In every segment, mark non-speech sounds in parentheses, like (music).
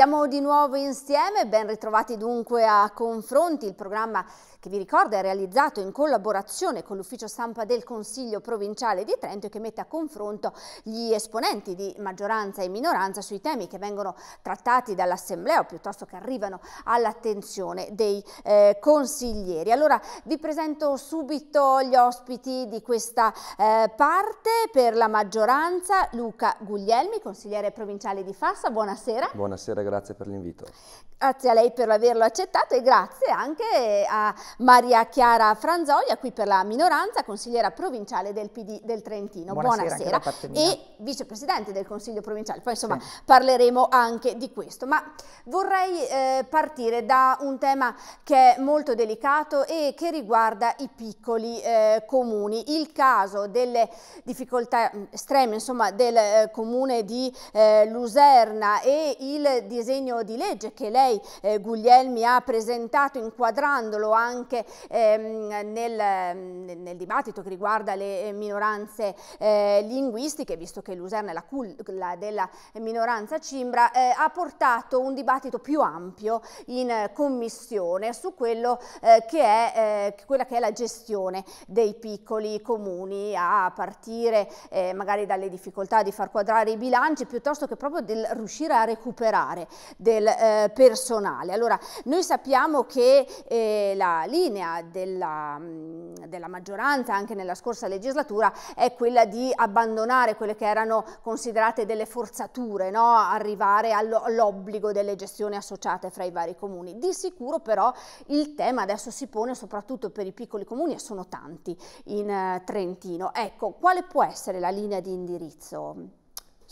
Siamo di nuovo insieme, ben ritrovati dunque a Confronti, il programma che vi ricordo è realizzato in collaborazione con l'ufficio stampa del Consiglio provinciale di Trento e che mette a confronto gli esponenti di maggioranza e minoranza sui temi che vengono trattati dall'Assemblea o piuttosto che arrivano all'attenzione dei eh, consiglieri. Allora vi presento subito gli ospiti di questa eh, parte per la maggioranza, Luca Guglielmi, consigliere provinciale di Fassa, buonasera. Buonasera, grazie per l'invito. Grazie a lei per averlo accettato e grazie anche a Maria Chiara Franzoia, qui per la minoranza, consigliera provinciale del PD del Trentino. Buonasera, Buonasera. e vicepresidente del Consiglio provinciale. Poi insomma sì. parleremo anche di questo, ma vorrei eh, partire da un tema che è molto delicato e che riguarda i piccoli eh, comuni. Il caso delle difficoltà mm, estreme insomma, del eh, comune di eh, Luserna e il disegno di legge che lei lei eh, Guglielmi ha presentato inquadrandolo anche ehm, nel, ehm, nel, dibattito che riguarda le eh, minoranze eh, linguistiche, visto che Luserna è la culla della minoranza cimbra, eh, ha portato un dibattito più ampio in commissione su quello, eh, che è, eh, quella che è la gestione dei piccoli comuni a partire magari dalle difficoltà di far quadrare i bilanci piuttosto che proprio del riuscire a recuperare del personale personale. Allora, noi sappiamo che eh, la linea della, mm, della, maggioranza anche nella scorsa legislatura è quella di abbandonare quelle che erano considerate delle forzature, no? arrivare all'obbligo delle gestioni associate fra i vari comuni. Di sicuro però il tema adesso si pone soprattutto per i piccoli comuni e sono tanti in eh, Trentino. Ecco, quale può essere la linea di indirizzo?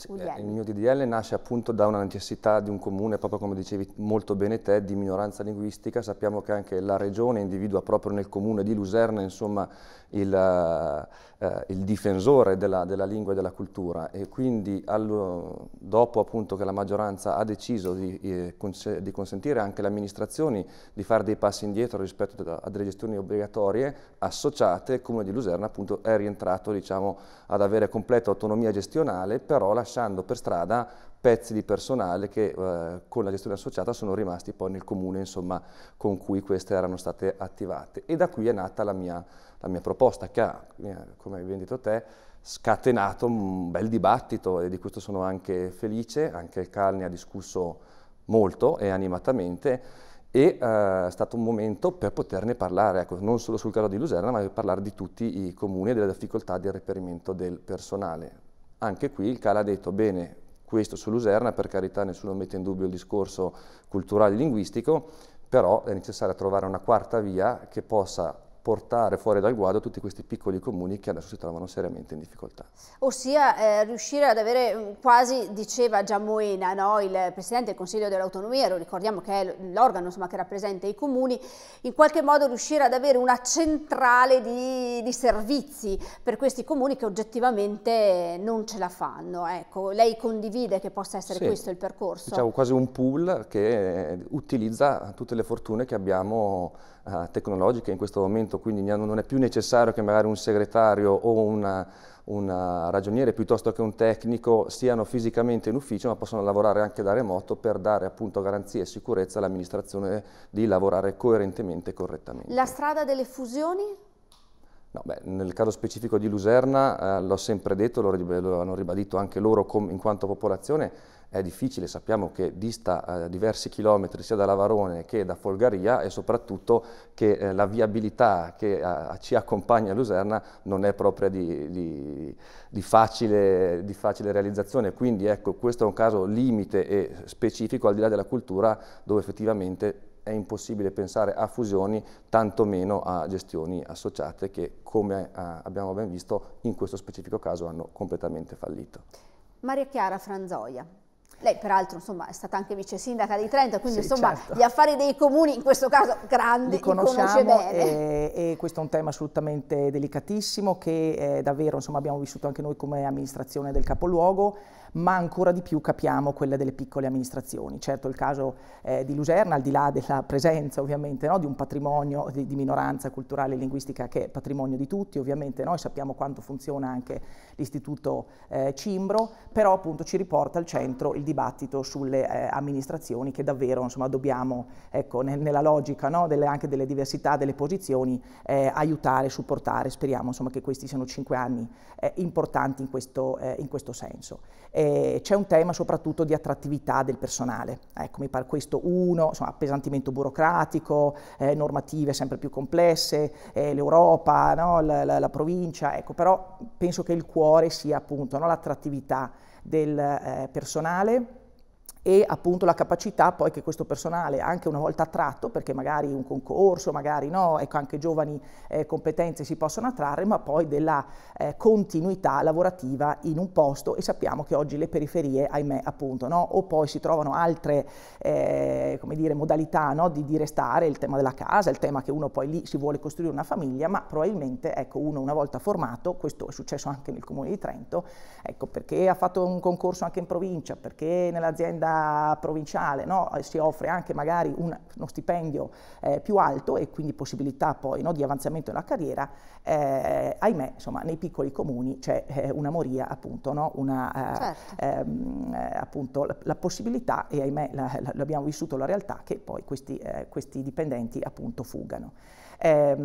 Eh, il mio DDL nasce appunto da una necessità di un comune, proprio come dicevi molto bene te, di minoranza linguistica. Sappiamo che anche la regione individua proprio nel comune di Luserna insomma, il, eh, eh il difensore della, della, lingua e della cultura e quindi allo, dopo appunto che la maggioranza ha deciso di, eh, cons di consentire anche alle amministrazioni di fare dei passi indietro rispetto a delle gestioni obbligatorie associate, il comune di Luserna appunto è rientrato diciamo, ad avere completa autonomia gestionale, però la lasciando per strada pezzi di personale che eh, con la gestione associata sono rimasti poi nel comune insomma, con cui queste erano state attivate. E da qui è nata la mia, la mia proposta che ha, eh, come hai ben detto te, scatenato un bel dibattito e di questo sono anche felice, anche il Cal ne ha discusso molto e animatamente e eh, è stato un momento per poterne parlare, ecco, non solo sul caso di Luserna, ma per parlare di tutti i comuni e delle difficoltà del reperimento del personale. Anche qui il Cala ha detto bene, questo sull'Userna, per carità nessuno mette in dubbio il discorso culturale e linguistico, però è necessario trovare una quarta via che possa portare fuori dal guado tutti questi piccoli comuni che adesso si trovano seriamente in difficoltà. Ossia eh, riuscire ad avere mm, quasi, diceva Giamoena, no? il Presidente del Consiglio dell'Autonomia, lo ricordiamo che è l'organo che rappresenta i comuni, in qualche modo riuscire ad avere una centrale di, di servizi per questi comuni che oggettivamente non ce la fanno. Ecco. Lei condivide che possa essere sì, questo il percorso? Diciamo quasi un pool che eh, utilizza tutte le fortune che abbiamo eh, in questo momento, quindi non è più necessario che magari un segretario o una, un ragioniere piuttosto che un tecnico siano fisicamente in ufficio ma possono lavorare anche da remoto per dare appunto garanzie e sicurezza all'amministrazione di lavorare coerentemente e correttamente. La strada delle fusioni? No, beh, nel caso specifico di Luserna, eh, l'ho sempre detto, lo, lo, hanno ribadito anche loro com, in quanto popolazione, è difficile, sappiamo che dista eh, diversi chilometri sia da Lavarone che da Folgaria e soprattutto che eh, la viabilità che ci accompagna a Luserna non è proprio di, di, di, facile, di, facile, realizzazione, quindi ecco questo è un caso limite e specifico al di là della cultura dove effettivamente è impossibile pensare a fusioni, tantomeno a gestioni associate che, come eh, abbiamo ben visto, in questo specifico caso hanno completamente fallito. Maria Chiara Franzoia, lei peraltro insomma, è stata anche vice sindaca di Trento, quindi sì, insomma, certo. gli affari dei comuni, in questo caso grandi, li, conosce bene. E, e, questo è un tema assolutamente delicatissimo che eh, davvero insomma, abbiamo vissuto anche noi come amministrazione del capoluogo ma ancora di più capiamo quella delle piccole amministrazioni. Certo il caso eh, di Luserna, al di là della presenza ovviamente no, di un patrimonio di, di, minoranza culturale e linguistica che è patrimonio di tutti, ovviamente noi sappiamo quanto funziona anche l'istituto eh, Cimbro, però appunto ci riporta al centro il dibattito sulle eh, amministrazioni che davvero insomma, dobbiamo, ecco, ne, nella logica no, delle, anche delle diversità delle posizioni, eh, aiutare, supportare, speriamo insomma, che questi siano cinque anni eh, importanti in questo, eh, in questo senso eh, c'è un tema soprattutto di attrattività del personale. Ecco, mi pare questo uno, insomma, appesantimento burocratico, eh, normative sempre più complesse, eh, l'Europa, no? la, la, la, provincia, ecco, però penso che il cuore sia appunto no? l'attrattività del eh, personale e appunto la capacità poi che questo personale anche una volta attratto, perché magari un concorso, magari no, ecco anche giovani eh, competenze si possono attrarre, ma poi della eh, continuità lavorativa in un posto e sappiamo che oggi le periferie, ahimè appunto, no, o poi si trovano altre eh, come dire, modalità no, di, di restare, il tema della casa, il tema che uno poi lì si vuole costruire una famiglia, ma probabilmente ecco uno una volta formato, questo è successo anche nel comune di Trento, ecco perché ha fatto un concorso anche in provincia, perché nell'azienda giornata provinciale no? Eh, si offre anche magari un, uno stipendio eh, più alto e quindi possibilità poi no, di avanzamento nella carriera, eh, ahimè insomma, nei piccoli comuni c'è eh, una moria appunto, no? una, eh, certo. ehm, eh, appunto la, la, possibilità e ahimè l'abbiamo vissuto la realtà che poi questi, questi dipendenti appunto fuggano. Eh,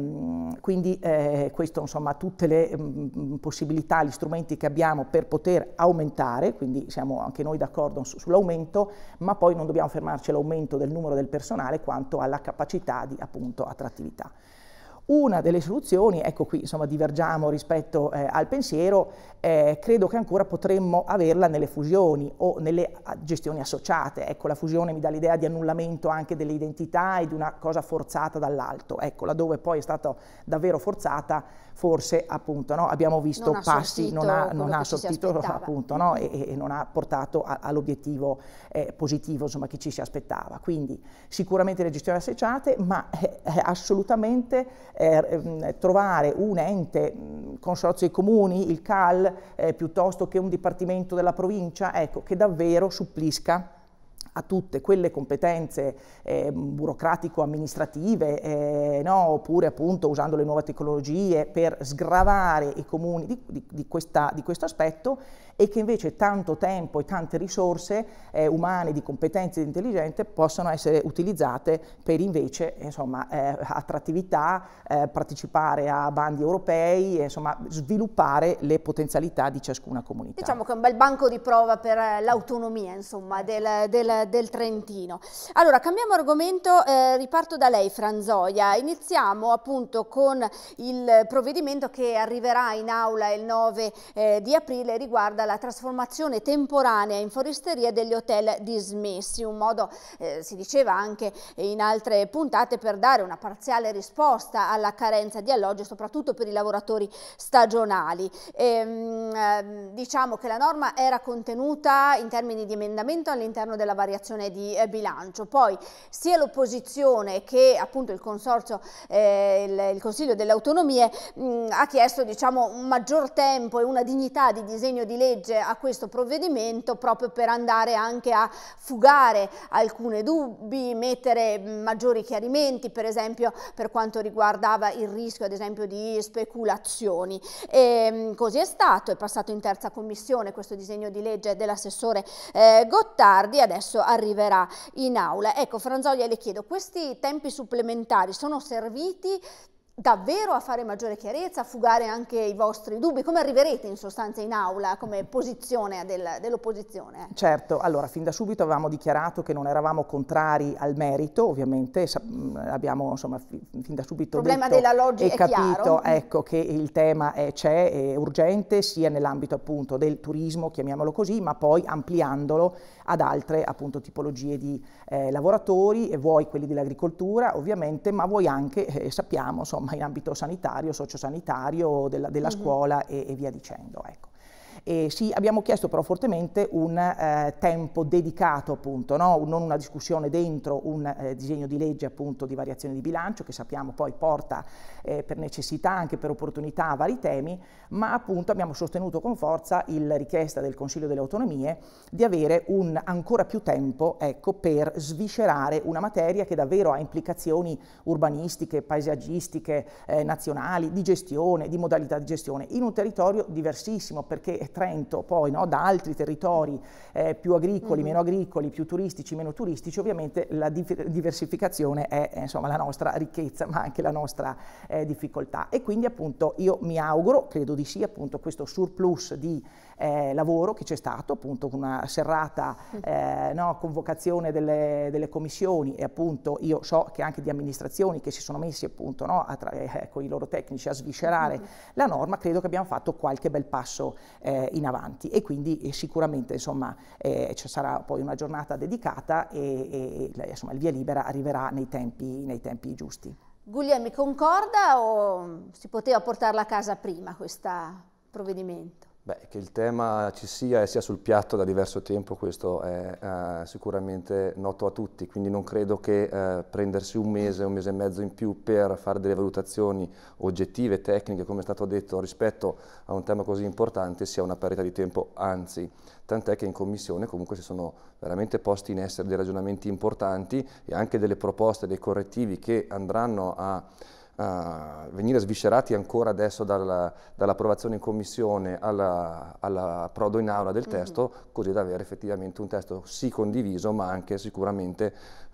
quindi eh, questo insomma tutte le mh, mm, mm, possibilità, gli strumenti che abbiamo per poter aumentare, quindi siamo anche noi d'accordo su, sull'aumento, ma poi non dobbiamo fermarci all'aumento del numero del personale quanto alla capacità di appunto attrattività. Una delle soluzioni, ecco qui insomma divergiamo rispetto eh, al pensiero, eh, credo che ancora potremmo averla nelle fusioni o nelle ah, gestioni associate. Ecco, la fusione mi dà l'idea di annullamento anche delle identità e di una cosa forzata dall'alto. Ecco, laddove poi è stata davvero forzata, forse appunto no? abbiamo visto non passi, non ha, non ha sortito appunto no? e, e, non ha portato all'obiettivo eh, positivo insomma, che ci si aspettava. Quindi sicuramente le gestioni associate, ma eh, eh, assolutamente eh, ehm, trovare un ente, mm, consorzio dei comuni, il CAL, eh, piuttosto che un dipartimento della provincia, ecco, che davvero supplisca a tutte quelle competenze eh, burocratico-amministrative, eh, no? oppure appunto usando le nuove tecnologie per sgravare i comuni di, di, di, questa, di questo aspetto e che invece tanto tempo e tante risorse eh, umane, di competenze e di intelligenza possano essere utilizzate per invece insomma, eh, attrattività, eh, partecipare a bandi europei, insomma, sviluppare le potenzialità di ciascuna comunità. Diciamo che è un bel banco di prova per eh, l'autonomia del, del del Trentino. Allora, cambiamo argomento, eh, riparto da lei Franzoia. Iniziamo appunto con il provvedimento che arriverà in aula il 9 eh, di aprile riguarda la trasformazione temporanea in foresteria degli hotel dismessi, un modo, eh, si diceva anche in altre puntate, per dare una parziale risposta alla carenza di alloggio soprattutto per i lavoratori stagionali. E, ehm, eh, diciamo che la norma era contenuta in termini di emendamento all'interno della variazione variazione di eh, bilancio. Poi sia l'opposizione che appunto il Consorzio, eh, il, il, Consiglio delle Autonomie mh, ha chiesto diciamo, un maggior tempo e una dignità di disegno di legge a questo provvedimento proprio per andare anche a fugare alcune dubbi, mettere maggiori chiarimenti per esempio per quanto riguardava il rischio ad esempio di speculazioni. E, ehm, così è stato, è passato in terza commissione questo disegno di legge dell'assessore eh, Gottardi, adesso arriverà in aula. Ecco, Franzoglia, le chiedo, questi tempi supplementari sono serviti davvero a fare maggiore chiarezza, a fugare anche i vostri dubbi? Come arriverete in sostanza in aula come posizione del, dell'opposizione? Certo, allora fin da subito avevamo dichiarato che non eravamo contrari al merito, ovviamente abbiamo insomma fin da subito il problema detto della logica e capito ecco, che il tema c'è, è urgente sia nell'ambito appunto del turismo, chiamiamolo così, ma poi ampliandolo ad altre appunto tipologie di eh, lavoratori, e vuoi quelli dell'agricoltura ovviamente, ma vuoi anche, eh, sappiamo, insomma, in ambito sanitario, sociosanitario, della, della mm -hmm. scuola e, e via dicendo. Ecco. E sì, abbiamo chiesto però fortemente un eh, tempo dedicato appunto, no? non una discussione dentro un eh, disegno di legge appunto di variazione di bilancio che sappiamo poi porta eh, per necessità, anche per opportunità a vari temi, ma appunto abbiamo sostenuto con forza la richiesta del Consiglio delle Autonomie di avere un ancora più tempo ecco, per sviscerare una materia che davvero ha implicazioni urbanistiche, paesaggistiche, eh, nazionali, di gestione, di modalità di gestione, in un territorio diversissimo perché Trento poi no, da altri territori eh, più agricoli, mm-hmm. meno agricoli, più turistici, meno turistici, ovviamente la dif- diversificazione è eh, insomma, la nostra ricchezza ma anche la nostra eh, difficoltà e quindi appunto io mi auguro, credo di sì, appunto questo surplus di eh, lavoro che c'è stato, appunto con una serrata mm eh, no, convocazione delle, delle, commissioni e appunto io so che anche di amministrazioni che si sono messi appunto no, tra- eh, con i loro tecnici a sviscerare mm-hmm. la norma, credo che abbiamo fatto qualche bel passo eh, eh, in avanti e quindi eh, sicuramente insomma, eh, ci sarà poi una giornata dedicata e, e insomma, il via libera arriverà nei tempi, nei tempi giusti. Guglielmi, concorda o si poteva portarla a casa prima questo provvedimento? Beh, che il tema ci sia e sia sul piatto da diverso tempo, questo è eh, sicuramente noto a tutti, quindi non credo che eh, prendersi un mese, un mese e mezzo in più per fare delle valutazioni oggettive, tecniche, come è stato detto, rispetto a un tema così importante sia una perdita di tempo, anzi, tant'è che in Commissione comunque si sono veramente posti in essere dei ragionamenti importanti e anche delle proposte, dei correttivi che andranno a uh, venire sviscerati ancora adesso dalla, dall'approvazione in commissione alla, alla, prodo in aula del mhm. testo, mm-hmm. così da avere effettivamente un testo sì condiviso ma anche sicuramente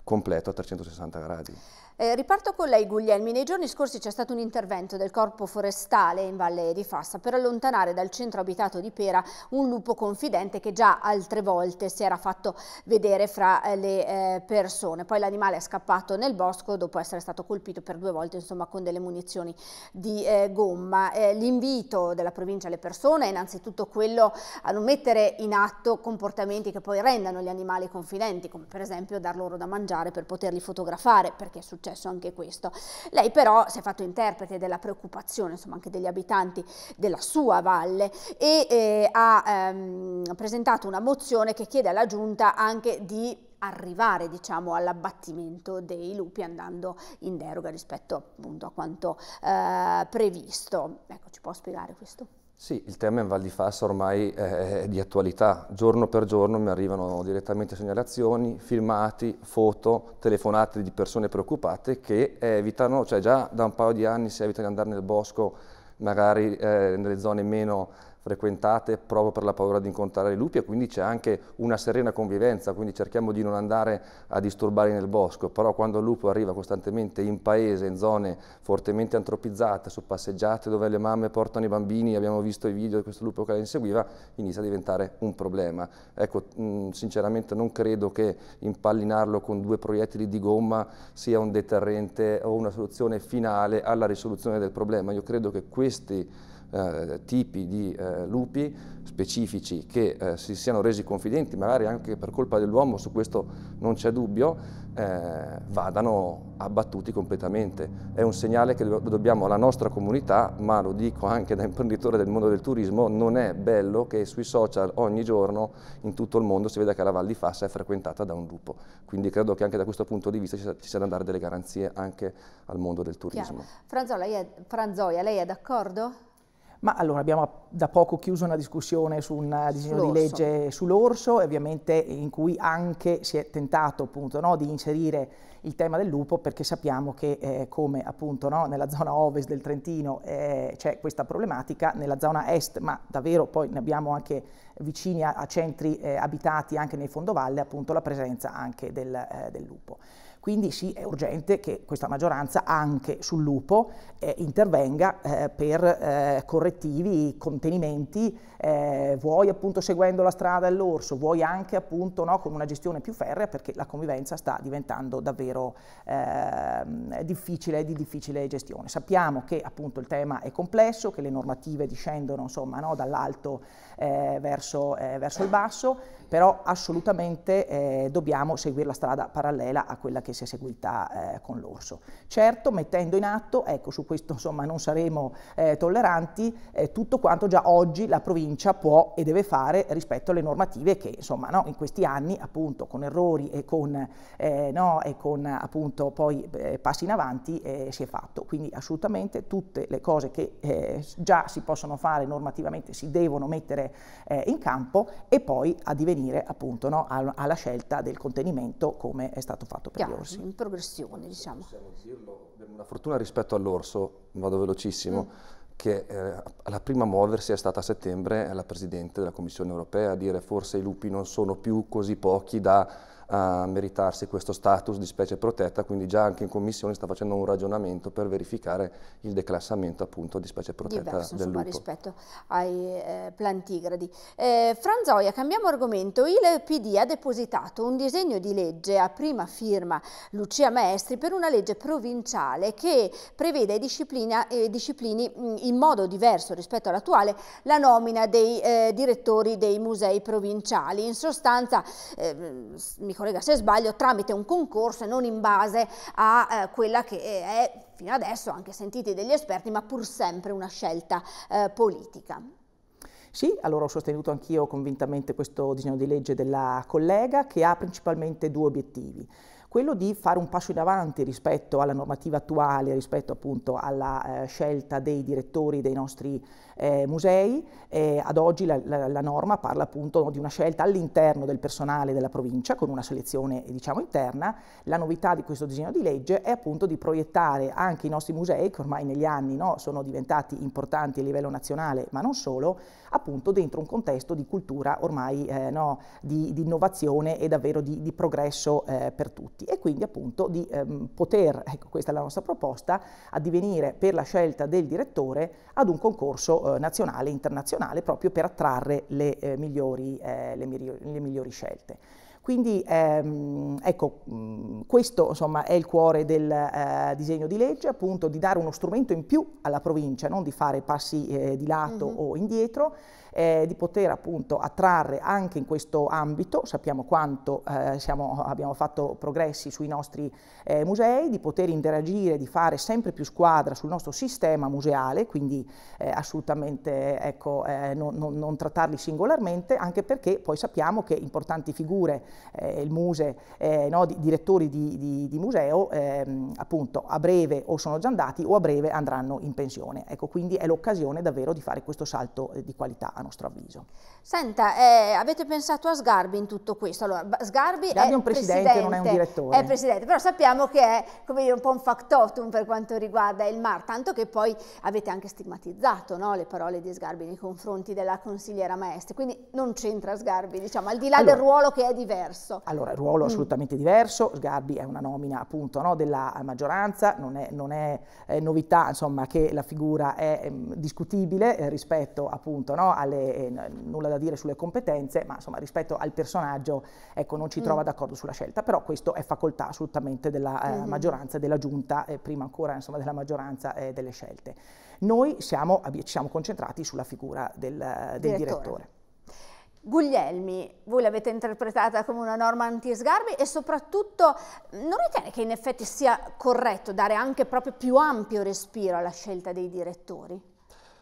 completo a 360 gradi. Eh, riparto con lei Guglielmi, nei giorni scorsi c'è stato un intervento del corpo forestale in Valle di Fassa per allontanare dal centro abitato di Pera un lupo confidente che già altre volte si era fatto vedere fra eh, le eh, persone, poi l'animale è scappato nel bosco dopo essere stato colpito per due volte insomma, con delle munizioni di eh, gomma. Eh, l'invito della provincia alle persone è innanzitutto quello a non mettere in atto comportamenti che poi rendano gli animali confidenti come per esempio dar loro da mangiare comprare per poterli fotografare, perché è successo anche questo. Lei però si è fatto interprete della preoccupazione, insomma, anche degli abitanti della sua valle e eh, ha ehm, presentato una mozione che chiede alla giunta anche di arrivare diciamo, all'abbattimento dei lupi andando in deroga rispetto appunto a quanto eh, previsto. Ecco, ci può spiegare questo? Sì, il tema in Val di Fassa ormai è di attualità. Giorno per giorno mi arrivano direttamente segnalazioni, filmati, foto, telefonate di persone preoccupate che evitano, cioè già da un paio di anni si evita di andare nel bosco, magari eh, nelle zone meno frequentate proprio per la paura di incontrare i lupi e quindi c'è anche una serena convivenza, quindi cerchiamo di non andare a disturbare nel bosco, però quando il lupo arriva costantemente in paese, in zone fortemente antropizzate, su passeggiate dove le mamme portano i bambini, abbiamo visto i video di questo lupo che la inseguiva, inizia a diventare un problema. Ecco, mh, mm, sinceramente non credo che impallinarlo con due proiettili di gomma sia un deterrente o una soluzione finale alla risoluzione del problema. Io credo che questi eh, tipi di eh, lupi specifici che eh, si siano resi confidenti, magari anche per colpa dell'uomo, su questo non c'è dubbio, eh, vadano abbattuti completamente. È un segnale che do dobbiamo alla nostra comunità, ma lo dico anche da imprenditore del mondo del turismo, non è bello che sui social ogni giorno in tutto il mondo si veda che la Val di Fassa è frequentata da un lupo. Quindi credo che anche da questo punto di vista ci, ci siano da dare delle garanzie anche al mondo del turismo. Franzola, lei è, lei è d'accordo? Ma allora abbiamo da poco chiuso una discussione su un disegno di legge sull'orso, ovviamente eh, in cui anche si è tentato appunto no, di inserire il tema del lupo perché sappiamo che eh, come appunto no, nella zona ovest del Trentino eh, c'è questa problematica, nella zona est, ma davvero poi ne abbiamo anche vicini a, a centri eh, abitati anche nei fondovalle, appunto la presenza anche del, eh, del lupo. Quindi sì, è urgente che questa maggioranza anche sul lupo eh, intervenga eh, per eh, correttivi, contenimenti, eh, vuoi appunto seguendo la strada dell'orso, vuoi anche appunto no, con una gestione più ferrea perché la convivenza sta diventando davvero ehm, difficile, di difficile gestione. Sappiamo che appunto il tema è complesso, che le normative discendono insomma no, dall'alto eh, verso, verso, il basso, però assolutamente dobbiamo seguire la strada parallela a quella che che si è seguita eh, con l'orso. Certo, mettendo in atto, ecco su questo insomma non saremo eh, tolleranti, eh, tutto quanto già oggi la provincia può e deve fare rispetto alle normative che insomma no, in questi anni appunto con errori e con, eh, no, e con appunto poi eh, passi in avanti eh, si è fatto. Quindi assolutamente tutte le cose che già si possono fare normativamente si devono mettere in campo e poi addivenire appunto no, alla scelta del contenimento come è stato fatto per Chiaro orsi, in progressione diciamo. Possiamo dirlo, una fortuna rispetto all'orso, vado velocissimo, mm. che eh, la prima a muoversi è stata a settembre la Presidente della Commissione europea a dire forse i lupi non sono più così pochi da a meritarsi questo status di specie protetta, quindi già anche in commissione sta facendo un ragionamento per verificare il declassamento appunto di specie protetta Diverso, del insomma, lupo. rispetto ai eh, plantigradi. Eh, Franzoia, cambiamo argomento, il PD ha depositato un disegno di legge a prima firma Lucia Maestri per una legge provinciale che prevede e disciplina, eh, disciplini mm, in modo diverso rispetto all'attuale la nomina dei eh, direttori dei musei provinciali. In sostanza, eh, mm, mi corregga se sbaglio, tramite un concorso e non in base a eh, quella che è fino adesso, anche sentita degli esperti, ma pur sempre una scelta eh, politica. Sì, allora ho sostenuto anch'io convintamente questo disegno di legge della collega che ha principalmente due obiettivi quello di fare un passo in avanti rispetto alla normativa attuale, rispetto appunto alla eh, scelta dei direttori dei nostri eh, musei. Eh, ad oggi la, la, la, norma parla appunto di una scelta all'interno del personale della provincia con una selezione diciamo interna. La novità di questo disegno di legge è appunto di proiettare anche i nostri musei che ormai negli anni no, sono diventati importanti a livello nazionale ma non solo appunto dentro un contesto di cultura ormai eh, no, di, di, innovazione e davvero di, di progresso eh, per tutti e quindi appunto di ehm, poter, ecco questa è la nostra proposta, addivenire per la scelta del direttore ad un concorso eh, nazionale e internazionale proprio per attrarre le, eh, migliori, eh, le, migliori, le migliori scelte. Quindi ehm, ecco, mm, questo insomma, è il cuore del eh, disegno di legge, appunto di dare uno strumento in più alla provincia, non di fare passi eh, di lato uh -huh. o indietro, eh, di poter appunto attrarre anche in questo ambito, sappiamo quanto eh, siamo, abbiamo fatto progressi sui nostri eh, musei, di poter interagire, di fare sempre più squadra sul nostro sistema museale, quindi eh, assolutamente ecco, non, eh, non, non, trattarli singolarmente, anche perché poi sappiamo che importanti figure, eh, il muse, no, di, direttori di, di, di museo, ehm, appunto a breve o sono già andati o a breve andranno in pensione. Ecco, quindi è l'occasione davvero di fare questo salto di qualità a nostro avviso. Senta, eh, avete pensato a Sgarbi in tutto questo? Allora, Sgarbi, Sgarbi è, un presidente, presidente, non è un direttore. È presidente, però sappiamo che è dire, un po' un factotum per quanto riguarda il MAR, tanto che poi avete anche stigmatizzato no, le parole di Sgarbi nei confronti della consigliera Maestri, quindi non c'entra Sgarbi, diciamo, al di là allora, del ruolo che è diverso. Allora, ruolo è mm. assolutamente diverso, Sgarbi è una nomina appunto no, della eh, maggioranza, non è, non è eh, novità insomma, che la figura è ehm, eh, discutibile rispetto appunto no, al culturale, eh, nulla da dire sulle competenze, ma insomma rispetto al personaggio ecco, non ci mm. trova d'accordo sulla scelta, però questo è facoltà assolutamente della mm -hmm. maggioranza e della giunta, eh, prima ancora insomma, della maggioranza eh, delle scelte. Noi siamo, ci siamo concentrati sulla figura del, eh, del direttore. direttore. Guglielmi, voi l'avete interpretata come una norma anti-sgarbi e soprattutto mm, non ritiene che in effetti sia corretto dare anche proprio più ampio respiro alla scelta dei direttori?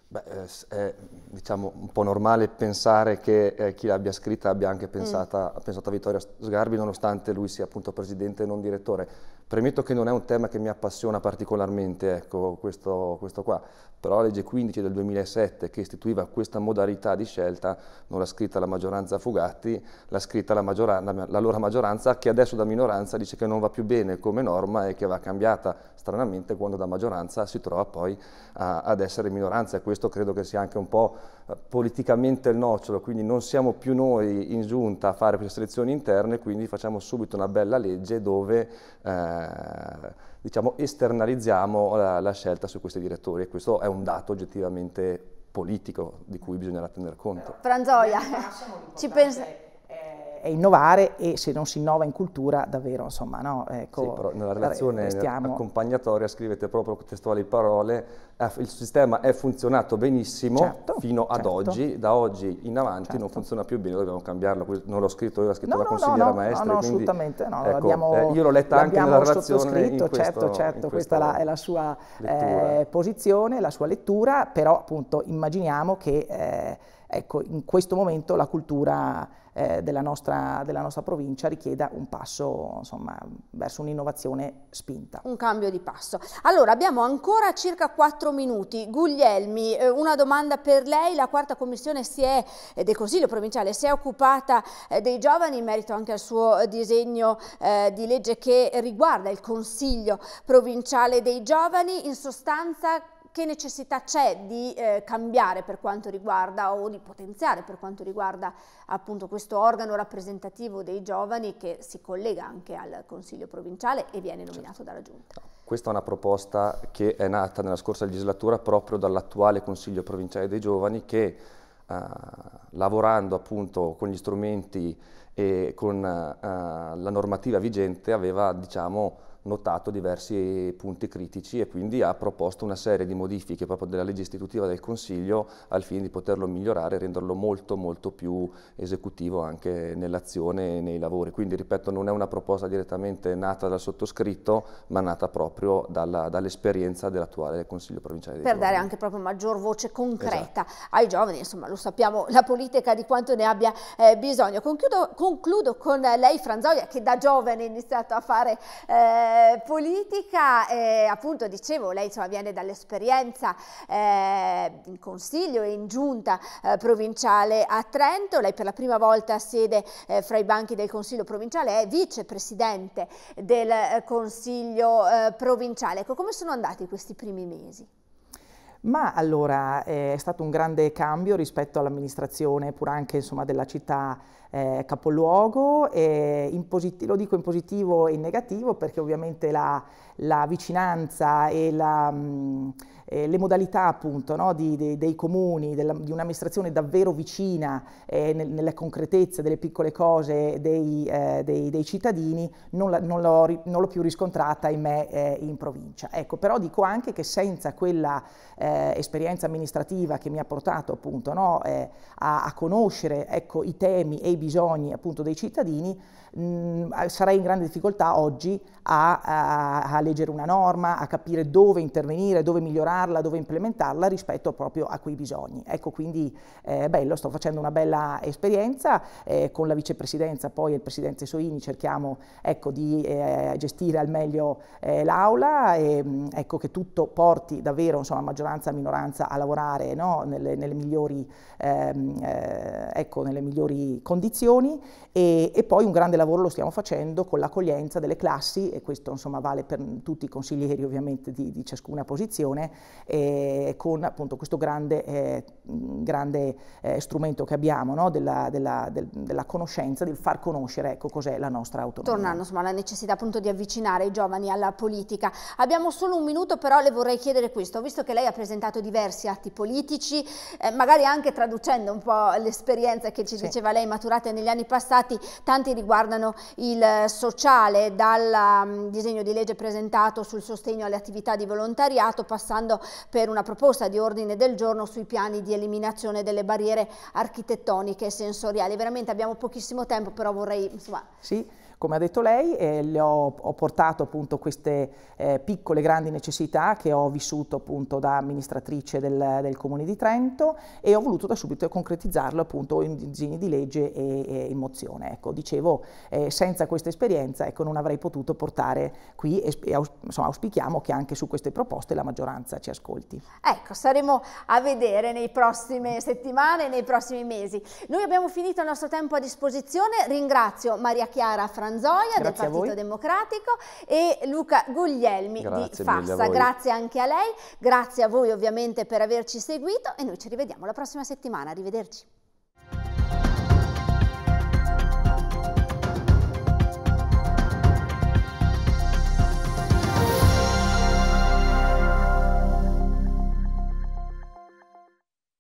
Beh, eh, è diciamo, un po' normale pensare che eh, chi l'abbia scritta abbia anche mm. pensata, mm. pensato a Vittorio Sgarbi, nonostante lui sia appunto presidente e non direttore. Premetto che non è un tema che mi appassiona particolarmente, ecco, questo, questo qua, però la legge 15 del 2007 che istituiva questa modalità di scelta non l'ha scritta la maggioranza Fugatti, l'ha scritta la maggioranza, l'allora maggioranza che adesso da minoranza dice che non va più bene come norma e che va cambiata stranamente quando da maggioranza si trova poi a, ad essere minoranza e questo credo che sia anche un po' eh, politicamente il nocciolo, quindi non siamo più noi in giunta a fare queste selezioni interne, quindi facciamo subito una bella legge dove... Eh, diciamo, esternalizziamo la, la scelta su questi direttori e questo è un dato oggettivamente politico di cui bisognerà tener conto. Franzoia, (laughs) ci pensa è innovare e se non si innova in cultura davvero insomma no ecco sì, però nella relazione restiamo... accompagnatoria scrivete proprio testuali parole il sistema è funzionato benissimo certo, fino ad certo. oggi, da oggi in avanti certo. non funziona più bene, dobbiamo cambiarlo, non l'ho scritto io, l'ha scritto no, la consigliera no, maestra. No, no, quindi, assolutamente, no, ecco, eh, io l'ho letta anche nella relazione. In certo, questo, certo, certo, questa, questa è la sua eh, posizione, la sua lettura, però appunto immaginiamo che eh, ecco, in questo momento la cultura... Eh, della nostra, della, nostra, provincia richieda un passo insomma, verso un'innovazione spinta. Un cambio di passo. Allora abbiamo ancora circa 4 4 minuti. Guglielmi, eh, una domanda per lei. La quarta commissione è, eh, del Consiglio provinciale si è occupata eh, dei giovani in merito anche al suo disegno di legge che riguarda il Consiglio provinciale dei giovani. In sostanza che necessità c'è di cambiare per quanto riguarda o di potenziare per quanto riguarda appunto questo organo rappresentativo dei giovani che si collega anche al Consiglio provinciale e viene certo. nominato certo. dalla Giunta? Questa è una proposta che è nata nella scorsa legislatura proprio dall'attuale Consiglio Provinciale dei Giovani che Uh, lavorando appunto con gli strumenti e con uh, la normativa vigente aveva diciamo, notato diversi punti critici e quindi ha proposto una serie di modifiche proprio della legge istitutiva del Consiglio al fine di poterlo migliorare e renderlo molto molto più esecutivo anche nell'azione e nei lavori. Quindi ripeto non è una proposta direttamente nata dal sottoscritto ma nata proprio dall'esperienza dell'attuale Consiglio provinciale. Per dare anche proprio maggior voce concreta esatto. ai giovani, insomma lo sappiamo la politica di quanto ne abbia eh, bisogno. Concludo, concludo, con lei Franzoia che da giovane ha iniziato a fare eh, eh, politica, eh, appunto dicevo, lei insomma, viene dall'esperienza eh, in consiglio e in giunta eh, provinciale a Trento, lei per la prima volta siede eh, fra i banchi del consiglio provinciale, è vicepresidente del consiglio provinciale. Ecco, come sono andati questi primi mesi? Ma allora è stato un grande cambio rispetto all'amministrazione, pur anche insomma, della città eh, capoluogo, posit- lo dico in positivo e in negativo perché ovviamente la, la vicinanza e la, mh, mm, eh, le modalità appunto no, di, de, dei comuni, della, di un'amministrazione davvero vicina eh, nel, nelle concretezze delle piccole cose dei, eh, dei, dei cittadini non, la, non, l'ho, non, l'ho, più riscontrata in me eh, in provincia. Ecco, però dico anche che senza quella eh, esperienza amministrativa che mi ha portato appunto no, a, a, conoscere ecco, i temi e i dei bisogni appunto dei cittadini, mh, mm, sarei in grande difficoltà oggi a, a, a, leggere una norma, a capire dove intervenire, dove migliorarla, dove implementarla rispetto proprio a quei bisogni. Ecco quindi eh, bello, sto facendo una bella esperienza, eh, con la vicepresidenza poi e il presidente Soini cerchiamo ecco, di eh, gestire al meglio eh, l'aula e mh, mm, ecco che tutto porti davvero insomma maggioranza e minoranza a lavorare no? nelle, nelle, migliori, ehm, eh, ecco, nelle migliori condizioni condizioni e, e, poi un grande lavoro lo stiamo facendo con l'accoglienza delle classi e questo insomma vale per tutti i consiglieri ovviamente di, di ciascuna posizione e eh, con appunto questo grande, eh, grande eh, strumento che abbiamo no? della, della, del, della, conoscenza, del far conoscere ecco cos'è la nostra autonomia. Tornando insomma alla necessità appunto di avvicinare i giovani alla politica. Abbiamo solo un minuto però le vorrei chiedere questo, visto che lei ha presentato diversi atti politici, eh, magari anche traducendo un po' l'esperienza che ci sì. diceva lei maturata elaborate negli anni passati, tanti riguardano il eh, sociale, dal um, disegno di legge presentato sul sostegno alle attività di volontariato, passando per una proposta di ordine del giorno sui piani di eliminazione delle barriere architettoniche e sensoriali. Veramente abbiamo pochissimo tempo, però vorrei... Insomma... Sì. Come ha detto lei, eh, le ho, ho, portato appunto queste eh, piccole grandi necessità che ho vissuto appunto da amministratrice del, del, Comune di Trento e ho voluto da subito concretizzarlo appunto in disegni di legge e, e in mozione. Ecco, dicevo, eh, senza questa esperienza ecco, non avrei potuto portare qui e, e insomma, auspichiamo che anche su queste proposte la maggioranza ci ascolti. Ecco, saremo a vedere nei prossime settimane, nei prossimi mesi. Noi abbiamo finito il nostro tempo a disposizione, ringrazio Maria Chiara Francesca Ranzoia del Partito Democratico e Luca Guglielmi Grazie di Fassa. Grazie anche a lei. Grazie a voi ovviamente per averci seguito e noi ci rivediamo la prossima settimana. Arrivederci.